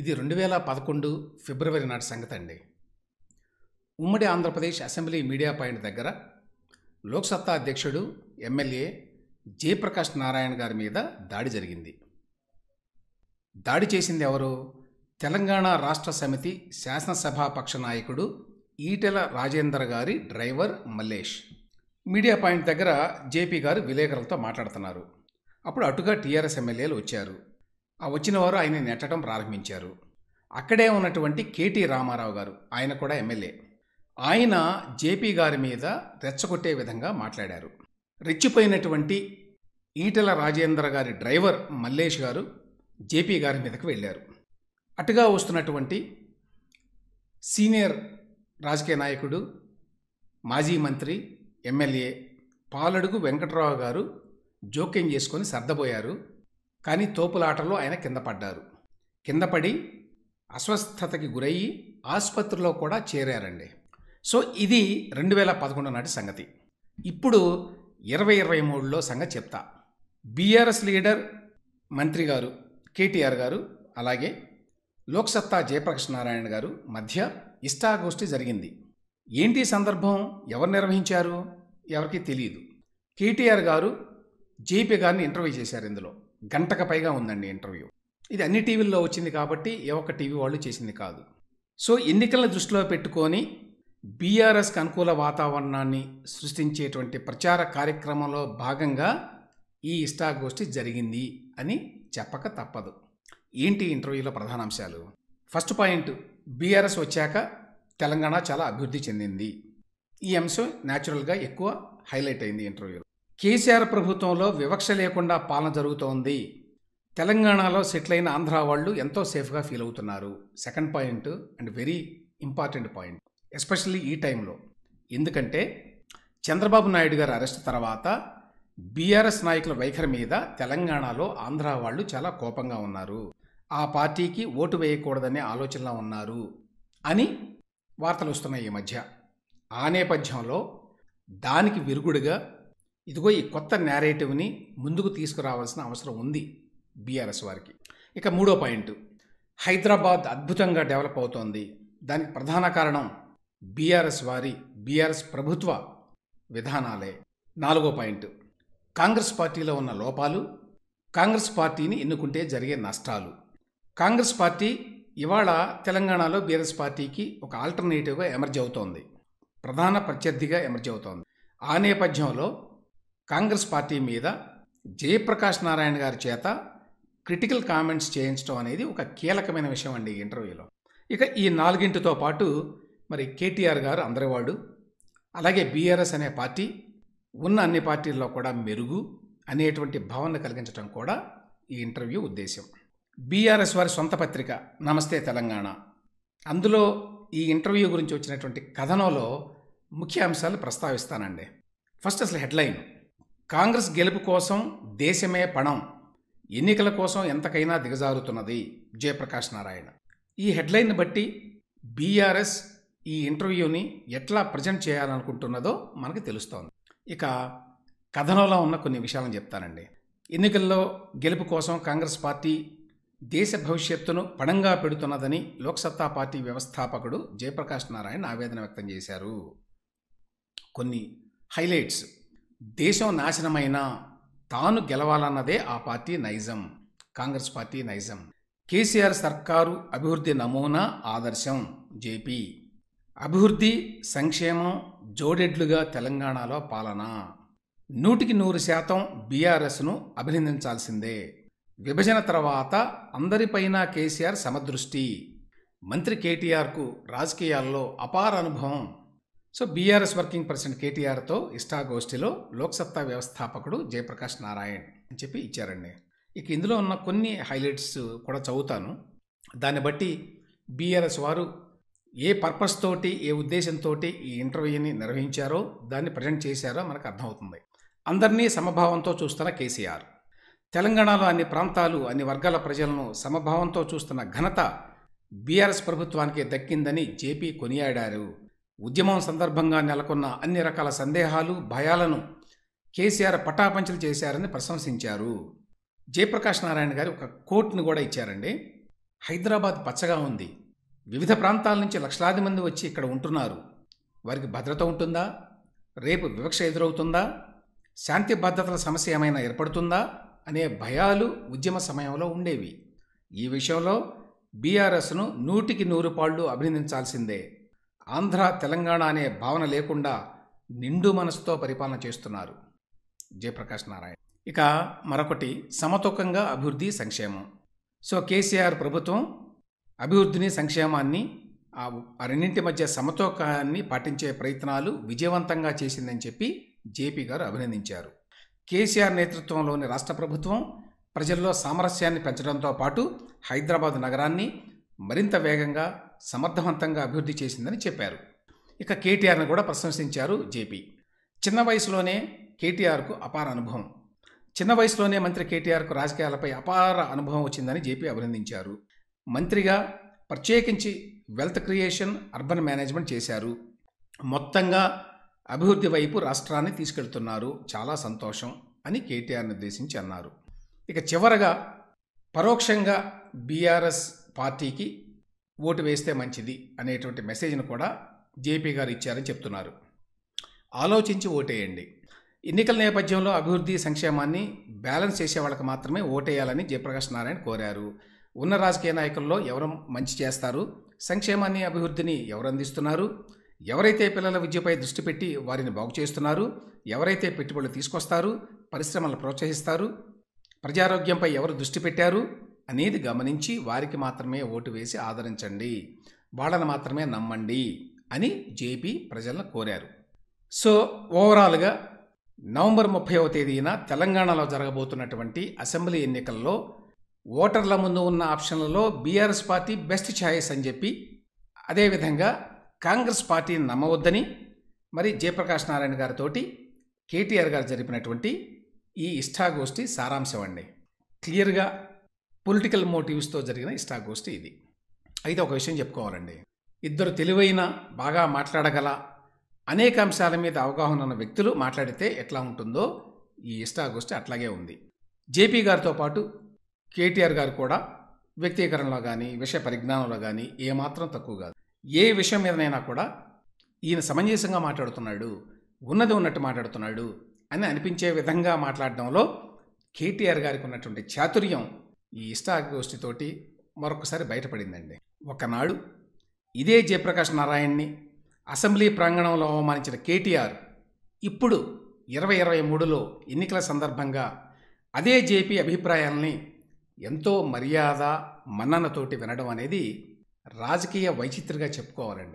ఇది రెండు వేల పదకొండు ఫిబ్రవరి నాటి సంగతి అండి ఉమ్మడి ఆంధ్రప్రదేశ్ అసెంబ్లీ మీడియా పాయింట్ దగ్గర లోక్సత్తా అధ్యక్షుడు ఎమ్మెల్యే జయప్రకాష్ నారాయణ గారి మీద దాడి జరిగింది దాడి చేసింది ఎవరు తెలంగాణ రాష్ట్ర సమితి శాసనసభాపక్ష నాయకుడు ఈటెల రాజేందర్ గారి డ్రైవర్ మల్లేష్ మీడియా పాయింట్ దగ్గర జేపీ గారు విలేకరులతో మాట్లాడుతున్నారు అప్పుడు అటుగా టీఆర్ఎస్ ఎమ్మెల్యేలు వచ్చారు ఆ వచ్చిన వారు ఆయన నెట్టడం ప్రారంభించారు అక్కడే ఉన్నటువంటి కేటీ రామారావు గారు ఆయన కూడా ఎమ్మెల్యే ఆయన జేపీ గారి మీద రెచ్చగొట్టే విధంగా మాట్లాడారు రెచ్చిపోయినటువంటి ఈటల రాజేంద్ర గారి డ్రైవర్ మల్లేష్ గారు జేపీ గారి మీదకు వెళ్ళారు అటుగా వస్తున్నటువంటి సీనియర్ రాజకీయ నాయకుడు మాజీ మంత్రి ఎమ్మెల్యే పాలడుగు వెంకట్రావు గారు జోక్యం చేసుకొని సర్దబోయారు కానీ తోపులాటలో ఆయన కింద పడ్డారు కింద పడి అస్వస్థతకి గురయ్యి ఆసుపత్రిలో కూడా చేరారండి సో ఇది రెండు వేల పదకొండు నాటి సంగతి ఇప్పుడు ఇరవై ఇరవై మూడులో సంగతి చెప్తా బీఆర్ఎస్ లీడర్ మంత్రి గారు కేటీఆర్ గారు అలాగే లోక్సత్తా జయప్రకాష్ నారాయణ గారు మధ్య ఇష్టాగోష్ఠి జరిగింది ఏంటి సందర్భం ఎవరు నిర్వహించారు ఎవరికి తెలియదు కేటీఆర్ గారు జేపీ గారిని ఇంటర్వ్యూ చేశారు ఇందులో గంటకు పైగా ఉందండి ఇంటర్వ్యూ ఇది అన్ని టీవీల్లో వచ్చింది కాబట్టి ఏ ఒక్క టీవీ వాళ్ళు చేసింది కాదు సో ఎన్నికల దృష్టిలో పెట్టుకొని బీఆర్ఎస్కి అనుకూల వాతావరణాన్ని సృష్టించేటువంటి ప్రచార కార్యక్రమంలో భాగంగా ఈ ఇష్టాగోష్ఠి జరిగింది అని చెప్పక తప్పదు ఏంటి ఇంటర్వ్యూలో ప్రధాన అంశాలు ఫస్ట్ పాయింట్ బీఆర్ఎస్ వచ్చాక తెలంగాణ చాలా అభివృద్ధి చెందింది ఈ అంశం న్యాచురల్గా ఎక్కువ హైలైట్ అయింది ఇంటర్వ్యూలో కేసీఆర్ ప్రభుత్వంలో వివక్ష లేకుండా పాలన జరుగుతోంది తెలంగాణలో సెటిల్ అయిన ఆంధ్ర వాళ్ళు ఎంతో సేఫ్గా ఫీల్ అవుతున్నారు second point and very important point especially ఈ టైంలో ఎందుకంటే చంద్రబాబు నాయుడు గారి అరెస్ట్ తర్వాత బీఆర్ఎస్ నాయకుల వైఖరి మీద తెలంగాణలో ఆంధ్ర వాళ్ళు చాలా కోపంగా ఉన్నారు ఆ పార్టీకి ఓటు వేయకూడదనే ఆలోచనలో ఉన్నారు అని వార్తలు వస్తున్నాయి ఈ మధ్య ఆ నేపథ్యంలో దానికి విరుగుడుగా ఇదిగో ఈ కొత్త నేరేటివ్ని ముందుకు తీసుకురావాల్సిన అవసరం ఉంది బీఆర్ఎస్ వారికి ఇక మూడో పాయింట్ హైదరాబాద్ అద్భుతంగా డెవలప్ అవుతోంది దానికి ప్రధాన కారణం బీఆర్ఎస్ వారి బీఆర్ఎస్ ప్రభుత్వ విధానాలే నాలుగో పాయింట్ కాంగ్రెస్ పార్టీలో ఉన్న లోపాలు కాంగ్రెస్ పార్టీని ఎన్నుకుంటే జరిగే నష్టాలు కాంగ్రెస్ పార్టీ ఇవాళ తెలంగాణలో బీఆర్ఎస్ పార్టీకి ఒక ఆల్టర్నేటివ్గా ఎమర్జ్ అవుతోంది ప్రధాన ప్రత్యర్థిగా ఎమర్జ్ అవుతోంది ఆ నేపథ్యంలో కాంగ్రెస్ పార్టీ మీద జయప్రకాష్ నారాయణ గారి చేత క్రిటికల్ కామెంట్స్ చేయించడం అనేది ఒక కీలకమైన విషయం అండి ఇంటర్వ్యూలో ఇక ఈ నాలుగింటితో పాటు మరి కేటీఆర్ గారు అందరివాడు అలాగే బీఆర్ఎస్ అనే పార్టీ ఉన్న అన్ని పార్టీల్లో కూడా మెరుగు అనేటువంటి భావన కలిగించడం కూడా ఈ ఇంటర్వ్యూ ఉద్దేశం బీఆర్ఎస్ వారి సొంత పత్రిక నమస్తే తెలంగాణ అందులో ఈ ఇంటర్వ్యూ గురించి వచ్చినటువంటి కథనంలో ముఖ్య అంశాలు ప్రస్తావిస్తానండి ఫస్ట్ అసలు హెడ్లైన్ కాంగ్రెస్ గెలుపు కోసం దేశమే పణం ఎన్నికల కోసం ఎంతకైనా దిగజారుతున్నది జయప్రకాష్ నారాయణ ఈ హెడ్లైన్ బట్టి బీఆర్ఎస్ ఈ ఇంటర్వ్యూని ఎట్లా ప్రజెంట్ చేయాలనుకుంటున్నదో మనకి తెలుస్తోంది ఇక కథనంలో ఉన్న కొన్ని విషయాలను చెప్తానండి ఎన్నికల్లో గెలుపు కోసం కాంగ్రెస్ పార్టీ దేశ భవిష్యత్తును పణంగా పెడుతున్నదని లోక్సత్తా పార్టీ వ్యవస్థాపకుడు జయప్రకాష్ నారాయణ ఆవేదన వ్యక్తం చేశారు కొన్ని హైలైట్స్ దేశం నాశనమైనా తాను గెలవాలన్నదే ఆ పార్టీ నైజం కాంగ్రెస్ పార్టీ నైజం కేసీఆర్ సర్కారు అభివృద్ధి నమూనా ఆదర్శం జేపీ అభివృద్ధి సంక్షేమం జోడెడ్లుగా తెలంగాణలో పాలన నూటికి నూరు శాతం బీఆర్ఎస్ను అభినందించాల్సిందే విభజన తర్వాత అందరిపైన కేసీఆర్ సమదృష్టి మంత్రి కేటీఆర్కు రాజకీయాల్లో అపార అనుభవం సో బీఆర్ఎస్ వర్కింగ్ ప్రెసిడెంట్ కేటీఆర్తో ఇష్టాగోష్ఠిలో లోక్సత్తా వ్యవస్థాపకుడు జయప్రకాష్ నారాయణ్ అని చెప్పి ఇచ్చారండి ఇక ఇందులో ఉన్న కొన్ని హైలైట్స్ కూడా చదువుతాను దాన్ని బట్టి బీఆర్ఎస్ వారు ఏ పర్పస్ తోటి ఏ ఉద్దేశంతో ఈ ఇంటర్వ్యూని నిర్వహించారో దాన్ని ప్రజెంట్ చేశారో మనకు అర్థమవుతుంది అందరినీ సమభావంతో చూస్తున్న కేసీఆర్ తెలంగాణలో అన్ని ప్రాంతాలు అన్ని వర్గాల ప్రజలను సమభావంతో చూస్తున్న ఘనత బీఆర్ఎస్ ప్రభుత్వానికి దక్కిందని జేపీ కొనియాడారు ఉద్యమం సందర్భంగా నెలకొన్న అన్ని రకాల సందేహాలు భయాలను కేసీఆర్ పటాపంచలు చేశారని ప్రశంసించారు జయప్రకాష్ నారాయణ గారు ఒక కోట్ని కూడా ఇచ్చారండి హైదరాబాద్ పచ్చగా ఉంది వివిధ ప్రాంతాల నుంచి లక్షలాది మంది వచ్చి ఇక్కడ ఉంటున్నారు వారికి భద్రత ఉంటుందా రేపు వివక్ష ఎదురవుతుందా శాంతి భద్రతల సమస్య ఏమైనా ఏర్పడుతుందా అనే భయాలు ఉద్యమ సమయంలో ఉండేవి ఈ విషయంలో బీఆర్ఎస్ను నూటికి నూరు పాళ్ళు అభినందించాల్సిందే ఆంధ్ర తెలంగాణ అనే భావన లేకుండా నిండు మనసుతో పరిపాలన చేస్తున్నారు జయప్రకాశ్ నారాయణ ఇక మరొకటి సమతూకంగా అభివృద్ధి సంక్షేమం సో కేసీఆర్ ప్రభుత్వం అభివృద్ధిని సంక్షేమాన్ని ఆ రెండింటి మధ్య సమతూకాన్ని పాటించే ప్రయత్నాలు విజయవంతంగా చేసిందని చెప్పి జేపీ గారు అభినందించారు కేసీఆర్ నేతృత్వంలోని రాష్ట్ర ప్రభుత్వం ప్రజల్లో సామరస్యాన్ని పెంచడంతో పాటు హైదరాబాద్ నగరాన్ని మరింత వేగంగా సమర్థవంతంగా అభివృద్ధి చేసిందని చెప్పారు ఇక కేటీఆర్ను కూడా ప్రశంసించారు జేపీ చిన్న వయసులోనే కేటీఆర్కు అపార అనుభవం చిన్న వయసులోనే మంత్రి కేటీఆర్కు రాజకీయాలపై అపార అనుభవం వచ్చిందని జేపీ అభినందించారు మంత్రిగా ప్రత్యేకించి వెల్త్ క్రియేషన్ అర్బన్ మేనేజ్మెంట్ చేశారు మొత్తంగా అభివృద్ధి వైపు రాష్ట్రాన్ని తీసుకెళ్తున్నారు చాలా సంతోషం అని కేటీఆర్ని ఉద్దేశించి అన్నారు ఇక చివరగా పరోక్షంగా బీఆర్ఎస్ పార్టీకి ఓటు వేస్తే మంచిది అనేటువంటి మెసేజ్ను కూడా జేపీ గారు ఇచ్చారని చెప్తున్నారు ఆలోచించి ఓటేయండి ఎన్నికల నేపథ్యంలో అభివృద్ధి సంక్షేమాన్ని బ్యాలెన్స్ చేసే వాళ్ళకి మాత్రమే ఓటేయాలని జయప్రకాష్ నారాయణ కోరారు ఉన్న రాజకీయ నాయకుల్లో ఎవరు మంచి చేస్తారు సంక్షేమాన్ని అభివృద్ధిని ఎవరు అందిస్తున్నారు ఎవరైతే పిల్లల విద్యపై దృష్టి పెట్టి వారిని బాగు చేస్తున్నారు ఎవరైతే పెట్టుబడులు తీసుకొస్తారు పరిశ్రమలు ప్రోత్సహిస్తారు ప్రజారోగ్యంపై ఎవరు దృష్టి పెట్టారు అనేది గమనించి వారికి మాత్రమే ఓటు వేసి ఆదరించండి వాళ్ళని మాత్రమే నమ్మండి అని జేపీ ప్రజలను కోరారు సో ఓవరాల్గా నవంబర్ ముప్పైవ తేదీన తెలంగాణలో జరగబోతున్నటువంటి అసెంబ్లీ ఎన్నికల్లో ఓటర్ల ముందు ఉన్న ఆప్షన్లలో బీఆర్ఎస్ పార్టీ బెస్ట్ ఛాయిస్ అని చెప్పి అదేవిధంగా కాంగ్రెస్ పార్టీని నమ్మవద్దని మరి జయప్రకాష్ నారాయణ గారితోటి కేటీఆర్ గారు జరిపినటువంటి ఈ ఇష్టాగోష్ఠి సారాంశం అండి క్లియర్గా పొలిటికల్ మోటివ్స్తో జరిగిన ఇష్టాగోష్ఠి ఇది అయితే ఒక విషయం చెప్పుకోవాలండి ఇద్దరు తెలివైన బాగా మాట్లాడగల అనేక అంశాల మీద అవగాహన ఉన్న వ్యక్తులు మాట్లాడితే ఎట్లా ఉంటుందో ఈ ఇష్టాగోష్ఠి అట్లాగే ఉంది జేపీ గారితో పాటు కేటీఆర్ గారు కూడా వ్యక్తీకరణలో కానీ విషయ పరిజ్ఞానంలో కానీ ఏమాత్రం తక్కువ కాదు ఏ విషయం మీదనైనా కూడా ఈయన సమంజసంగా మాట్లాడుతున్నాడు ఉన్నది ఉన్నట్టు మాట్లాడుతున్నాడు అని అనిపించే విధంగా మాట్లాడడంలో కేటీఆర్ గారికి ఉన్నటువంటి చాతుర్యం ఈ ఇష్టాగోష్ఠితోటి మరొకసారి బయటపడిందండి ఒకనాడు ఇదే జయప్రకాష్ నారాయణ్ని అసెంబ్లీ ప్రాంగణంలో అవమానించిన కేటీఆర్ ఇప్పుడు ఇరవై ఇరవై మూడులో ఎన్నికల సందర్భంగా అదే జేపీ అభిప్రాయాల్ని ఎంతో మర్యాద మన్ననతోటి వినడం అనేది రాజకీయ వైచిత్రగా చెప్పుకోవాలండి